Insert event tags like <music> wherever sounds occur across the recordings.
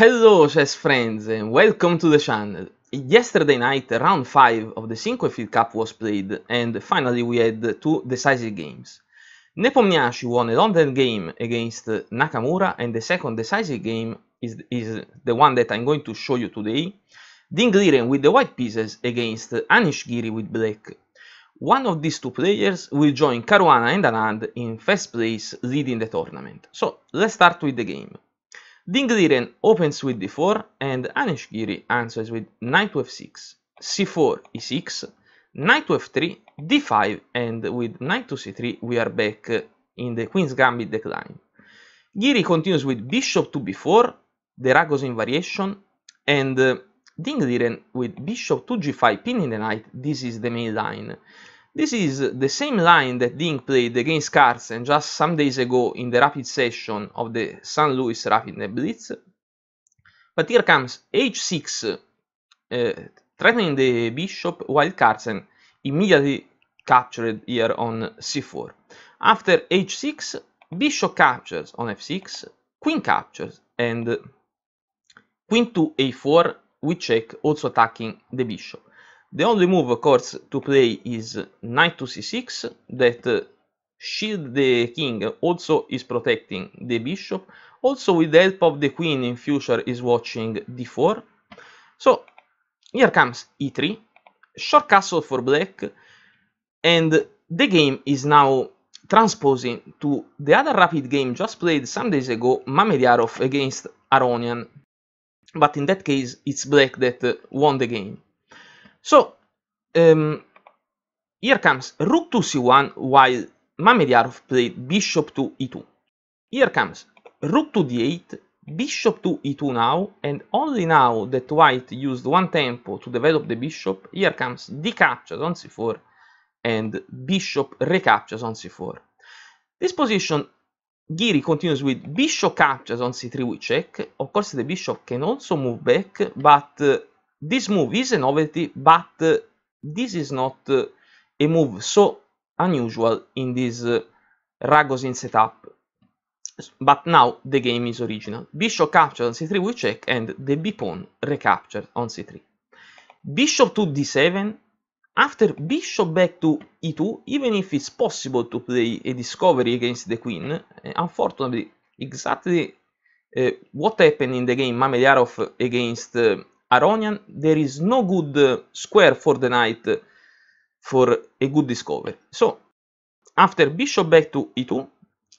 Hello chess friends and welcome to the channel. Yesterday night round 5 of the Cinquefield Cup was played and finally we had two decisive games. Nepomniachtchi won a London game against Nakamura and the second decisive game is, is the one that I'm going to show you today. Dingliren with the white pieces against Anish Giri with black. One of these two players will join Caruana and Anand in first place leading the tournament. So let's start with the game. Dingdiren opens with d4 and Anishgiri answers with knight to f6, c4, e6, knight to f3, d5 and with knight to c3 we are back in the queen's gambit decline. Giri continues with bishop to b4, the Ragozin variation, and uh, Dingdiren with bishop to g5 pinning the knight, this is the main line. This is the same line that Ding played against Carlsen just some days ago in the rapid session of the San Luis Rapid Blitz. But here comes h6, uh, threatening the bishop, while Carlsen immediately captured here on c4. After h6, bishop captures on f6, queen captures, and queen to a4, we check, also attacking the bishop. The only move, of course, to play is knight to c6 that shield the king also is protecting the bishop. Also with the help of the queen in future is watching d4. So here comes e3, short castle for black and the game is now transposing to the other rapid game just played some days ago, Mamediarov against Aronian. But in that case it's black that won the game. So um, here comes rook to c1 while Mamediarov played bishop to e2. Here comes rook to d8, bishop to e2 now, and only now that white used one tempo to develop the bishop, here comes d captures on c4 and bishop recaptures on c4. This position, Giri continues with bishop captures on c3 we check. Of course the bishop can also move back, but uh, this move is a novelty, but uh, this is not uh, a move so unusual in this uh, Ragozin setup. But now the game is original. Bishop captured on c3 we check and the b-pawn recaptured on c3. Bishop to d7 after bishop back to e2, even if it's possible to play a discovery against the queen, uh, unfortunately, exactly uh, what happened in the game Mamedyarov uh, against uh, Aronian, there is no good uh, square for the knight uh, for a good discovery. So, after bishop back to e2,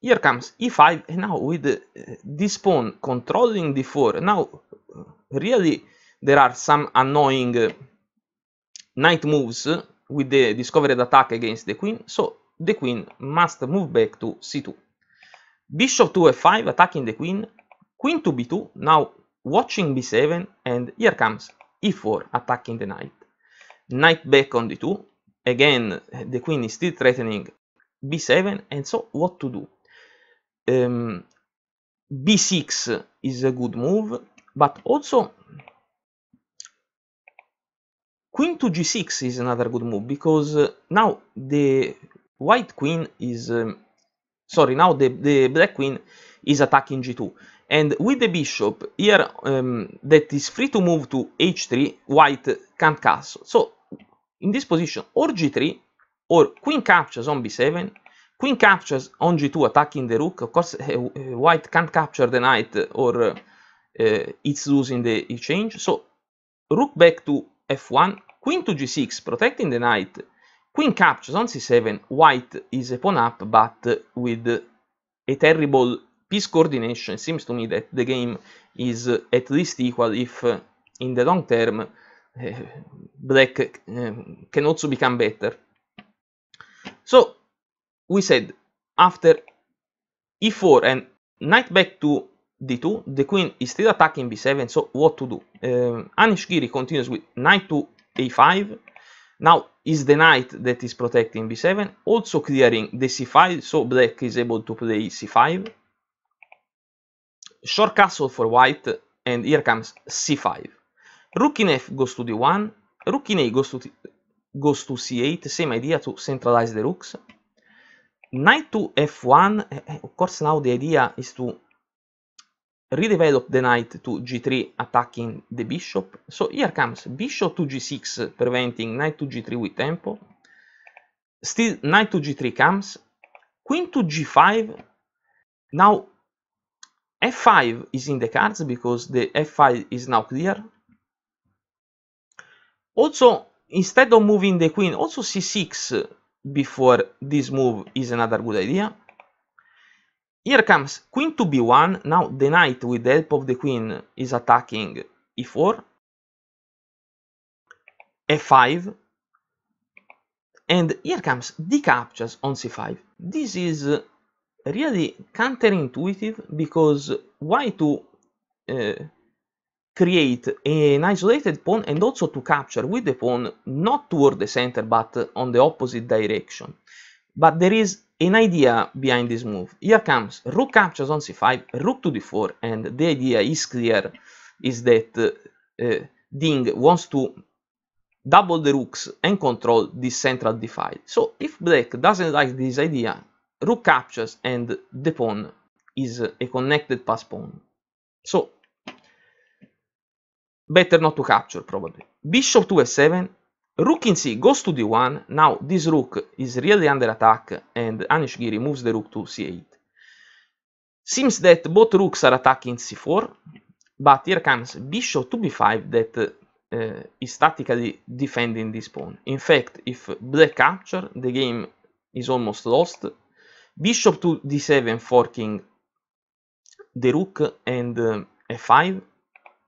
here comes e5, and now with uh, this pawn controlling d4, now really there are some annoying knight moves with the discovered attack against the queen, so the queen must move back to c2. Bishop to f5, attacking the queen, queen to b2, now watching b7 and here comes e4 attacking the knight knight back on d2 again the queen is still threatening b7 and so what to do um, b6 is a good move but also queen to g6 is another good move because uh, now the white queen is um, sorry now the, the black queen is attacking g2 and with the bishop here um, that is free to move to h3 white can't castle so in this position or g3 or queen captures on b7 queen captures on g2 attacking the rook of course <laughs> uh, uh, white can't capture the knight uh, or uh, uh, it's losing the exchange so rook back to f1 queen to g6 protecting the knight queen captures on c7 white is a pawn up but with a terrible piece coordination seems to me that the game is at least equal if uh, in the long term uh, black uh, can also become better so we said after e4 and knight back to d2 the queen is still attacking b7 so what to do um, uh, anishkiri continues with knight to a5 now is the knight that is protecting b7 also clearing the c5 so black is able to play c5 short castle for white, and here comes c5. Rook in f goes to d1, rook in a goes to, goes to c8, same idea to centralize the rooks. Knight to f1, eh, eh, of course now the idea is to redevelop the knight to g3 attacking the bishop. So here comes bishop to g6 preventing knight to g3 with tempo. Still knight to g3 comes. Queen to g5. Now f5 is in the cards because the f5 is now clear also instead of moving the queen also c6 before this move is another good idea here comes queen to b1 now the knight with the help of the queen is attacking e4 f5 and here comes the captures on c5 this is really counterintuitive because why to uh, create an isolated pawn and also to capture with the pawn not toward the center but on the opposite direction. But there is an idea behind this move. Here comes rook captures on c5, rook to d4 and the idea is clear is that uh, Ding wants to double the rooks and control this central divide. So if black doesn't like this idea, rook captures and the pawn is a connected pass pawn. So, better not to capture probably. Bishop to f7, rook in c goes to d1. Now this rook is really under attack and Anish Giri moves the rook to c8. Seems that both rooks are attacking c4, but here comes bishop to b5 that uh, is defending this pawn. In fact, if black capture, the game is almost lost Bishop to d7 forking the rook and uh, f5.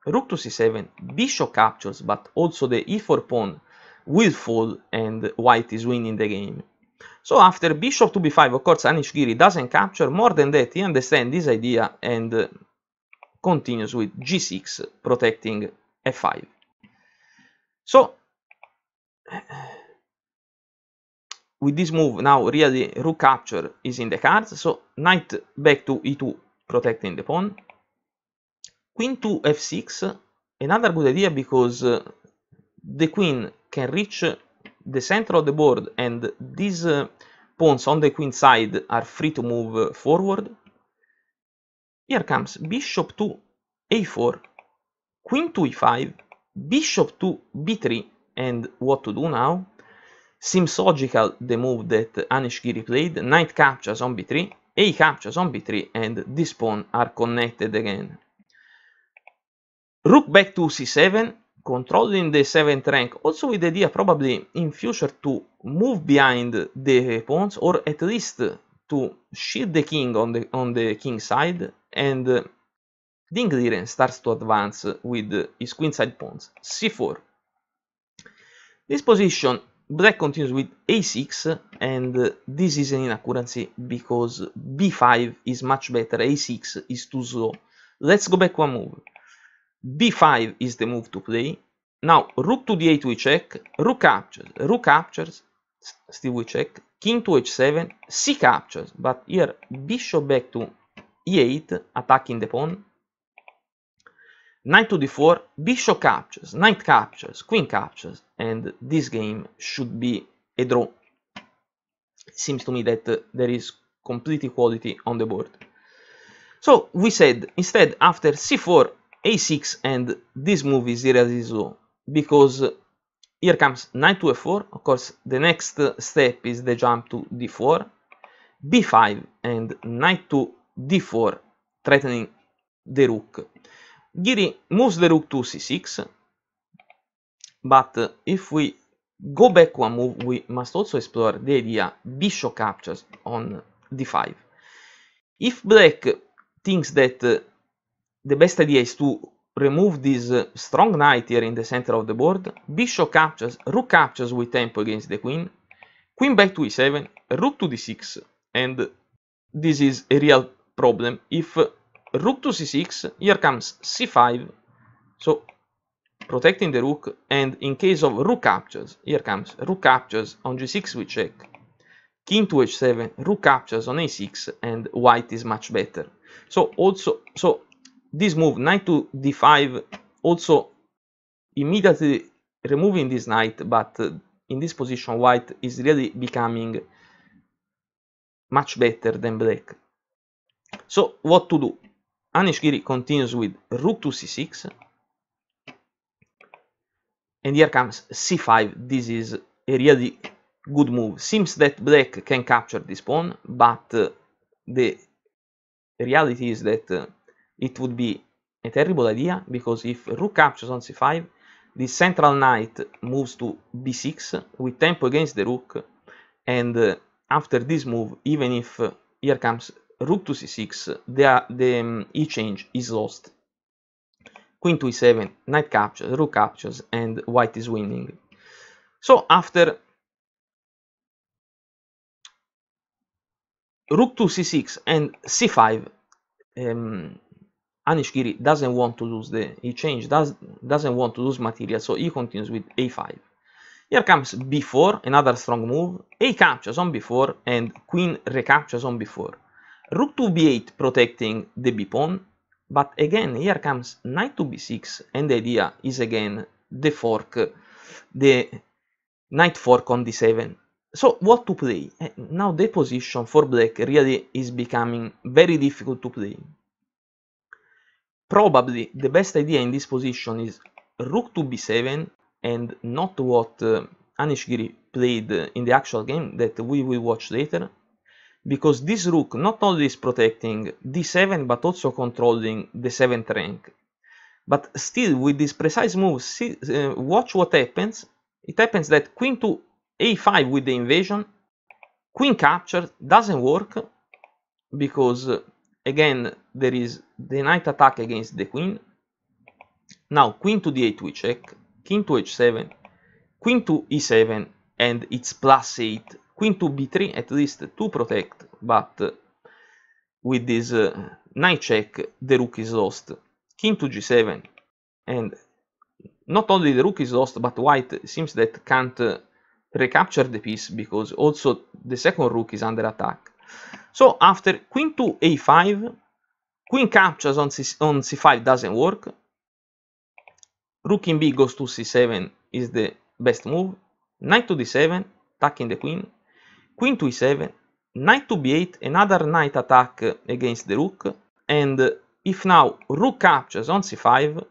Rook to c7, bishop captures, but also the e4 pawn will fall and white is winning the game. So after bishop to b5, of course, Anishgiri doesn't capture. More than that, he understands this idea and uh, continues with g6, protecting f5. So with this move now really rook capture is in the cards so knight back to e2 protecting the pawn queen to f6 another good idea because uh, the queen can reach the center of the board and these uh, pawns on the queen side are free to move forward here comes bishop to a4 queen to e5 bishop to b3 and what to do now Seems logical the move that Anish Giri played, knight captures on b3, a captures on b3 and this pawn are connected again. Rook back to c7, controlling the 7th rank, also with the idea probably in future to move behind the pawns or at least to shield the king on the, on the king side and Ding Dingliren starts to advance with his queenside pawns, c4. This position black continues with a6 and this is an inaccuracy because b5 is much better a6 is too slow let's go back one move b5 is the move to play now rook to d8 we check rook captures rook captures still we check king to h7 c captures but here bishop back to e8 attacking the pawn knight to d4, bishop captures, knight captures, queen captures, and this game should be a draw. It seems to me that uh, there is complete equality on the board. So we said instead after c4, a6, and this move is irreducible because here comes knight to f4. Of course, the next step is the jump to d4, b5, and knight to d4, threatening the rook Giri moves the rook to c6, but uh, if we go back one move, we must also explore the idea bishop captures on d5. If black thinks that uh, the best idea is to remove this uh, strong knight here in the center of the board, bishop captures, rook captures with tempo against the queen, queen back to e7, rook to d6, and this is a real problem if rook to c6 here comes c5 so protecting the rook and in case of rook captures here comes rook captures on g6 we check king to h7 rook captures on a6 and white is much better so also so this move knight to d5 also immediately removing this knight but uh, in this position white is really becoming much better than black so what to do Giri continues with rook to c6 and here comes c5 this is a really good move seems that black can capture this pawn but uh, the reality is that uh, it would be a terrible idea because if rook captures on c5 the central knight moves to b6 with tempo against the rook and uh, after this move even if uh, here comes rook to c6, the, the um, e-change is lost. Queen to e7, knight captures, rook captures, and white is winning. So after rook to c6 and c5, um, Anishkiri doesn't want to lose the e change does doesn't want to lose material, so he continues with a5. Here comes b4, another strong move. A captures on b4 and queen recaptures on b4. Rook to b8 protecting the b pawn, but again here comes knight to b6 and the idea is again the fork, the knight fork on d7. So what to play? Eh, now the position for black really is becoming very difficult to play. Probably the best idea in this position is rook to b7 and not what uh, Anishgiri played in the actual game that we will watch later, because this rook not only is protecting d7 but also controlling the 7th rank. But still, with this precise move, see, uh, watch what happens. It happens that queen to a5 with the invasion, queen capture doesn't work, because uh, again there is the knight attack against the queen. Now queen to d8 we check, king to h7, queen to e7, and it's plus 8 queen to b3 at least to protect, but with this uh, knight check the rook is lost. King to g7 and not only the rook is lost but white seems that can't uh, recapture the piece because also the second rook is under attack. So after queen to a5, queen captures on, C on c5 doesn't work, rook in b goes to c7 is the best move, knight to d7, attacking the queen, queen to e7, knight to b8, another knight attack against the rook, and if now rook captures on c5,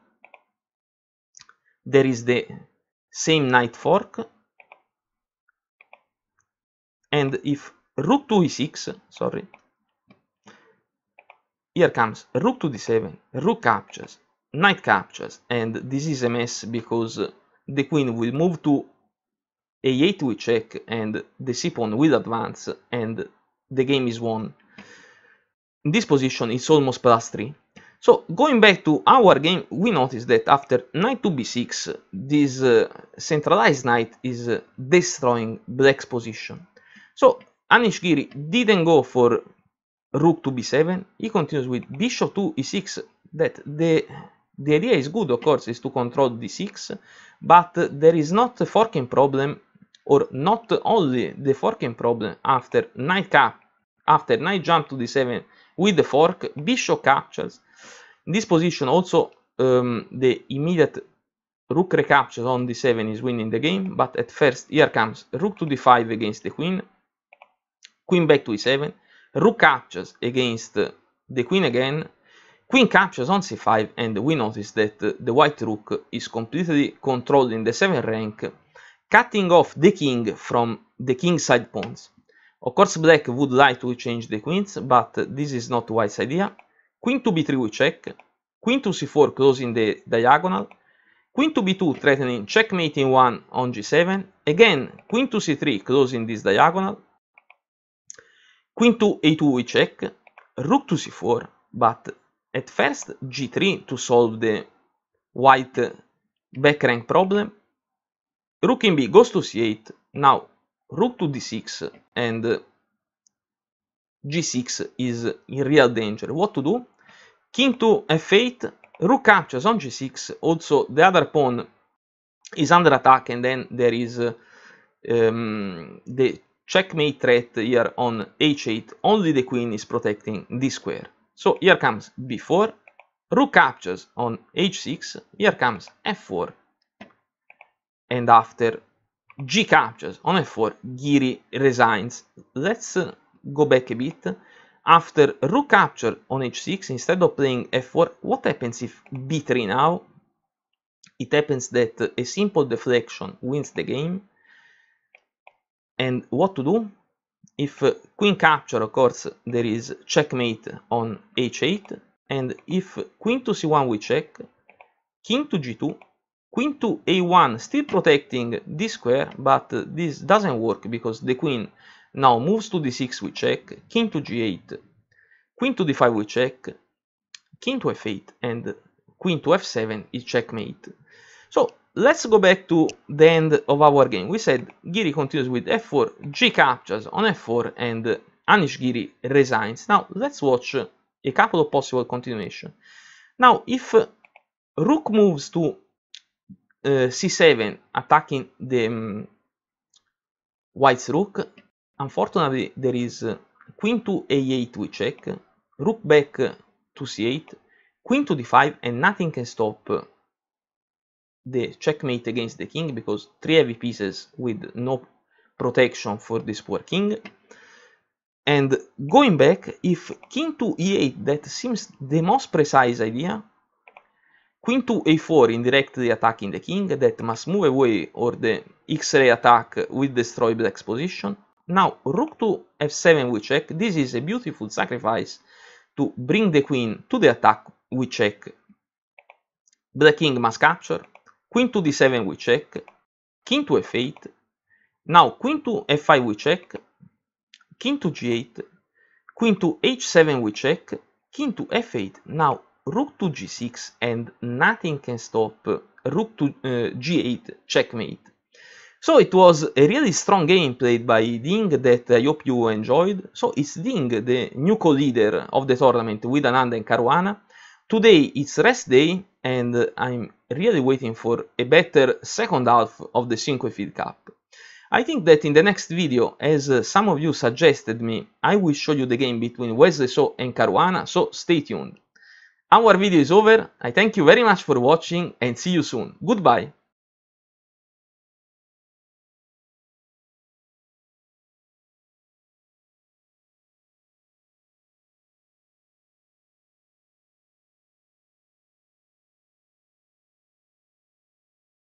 there is the same knight fork, and if rook to e6, sorry, here comes rook to d7, rook captures, knight captures, and this is a mess because the queen will move to a8 will check and the c pawn will advance and the game is won. In this position it's almost plus 3. So going back to our game, we notice that after knight to b6, this uh, centralized knight is uh, destroying black's position. So Anish Giri didn't go for rook to b7, he continues with bishop to e6, that the, the idea is good, of course, is to control d6, but there is not a forking problem or not only the forking problem after knight cap after knight jump to d7 with the fork bishop captures this position also um, the immediate rook recaptures on d7 is winning the game but at first here comes rook to d5 against the queen queen back to e7 rook captures against the queen again Queen captures on c5 and we notice that the white rook is completely controlling the 7th rank cutting off the king from the king side pawns. Of course black would like to change the queens, but this is not white's idea. Queen to b3 we check, queen to c4 closing the diagonal, queen to b2 threatening checkmate in 1 on g7, again queen to c3 closing this diagonal, queen to a2 we check, rook to c4, but at first g3 to solve the white back rank problem, rook in b goes to c8 now rook to d6 and g6 is in real danger what to do king to f8 rook captures on g6 also the other pawn is under attack and then there is uh, um, the checkmate threat here on h8 only the queen is protecting this square so here comes b4 rook captures on h6 here comes f4 and after G captures on f4 Giri resigns let's uh, go back a bit after rook capture on h6 instead of playing f4 what happens if b3 now it happens that a simple deflection wins the game and what to do if uh, queen capture of course there is checkmate on h8 and if queen to c1 we check king to g2 queen to a1 still protecting this square but this doesn't work because the queen now moves to d6 we check king to g8 queen to d5 we check king to f8 and queen to f7 is checkmate so let's go back to the end of our game we said giri continues with f4 g captures on f4 and anish giri resigns now let's watch a couple of possible continuation now if rook moves to Eh, c7 attacking the um, mm, white's rook. Unfortunately, there is queen to a8 we check, rook back to c8, queen to d5, and nothing can stop the checkmate against the king because three heavy pieces with no protection for this poor king. And going back, if king to e8, that seems the most precise idea, Queen to a4 indirectly attacking the king that must move away or the x-ray attack will destroy black's position. Now rook to f7 we check, this is a beautiful sacrifice to bring the queen to the attack we check. Black king must capture, queen to d7 we check, king to f8, now queen to f5 we check, king to g8, queen to h7 we check, king to f8. Now rook to g6 and nothing can stop rook to uh, g8 checkmate. So it was a really strong game played by Ding that I hope uh, you enjoyed. So it's Ding, the new co-leader of the tournament with Ananda and Caruana. Today it's rest day and I'm really waiting for a better second half of the Cinquefield Cup. I think that in the next video, as uh, some of you suggested me, I will show you the game between Wesley So and Caruana, so stay tuned. Our video is over. I thank you very much for watching and see you soon. Goodbye.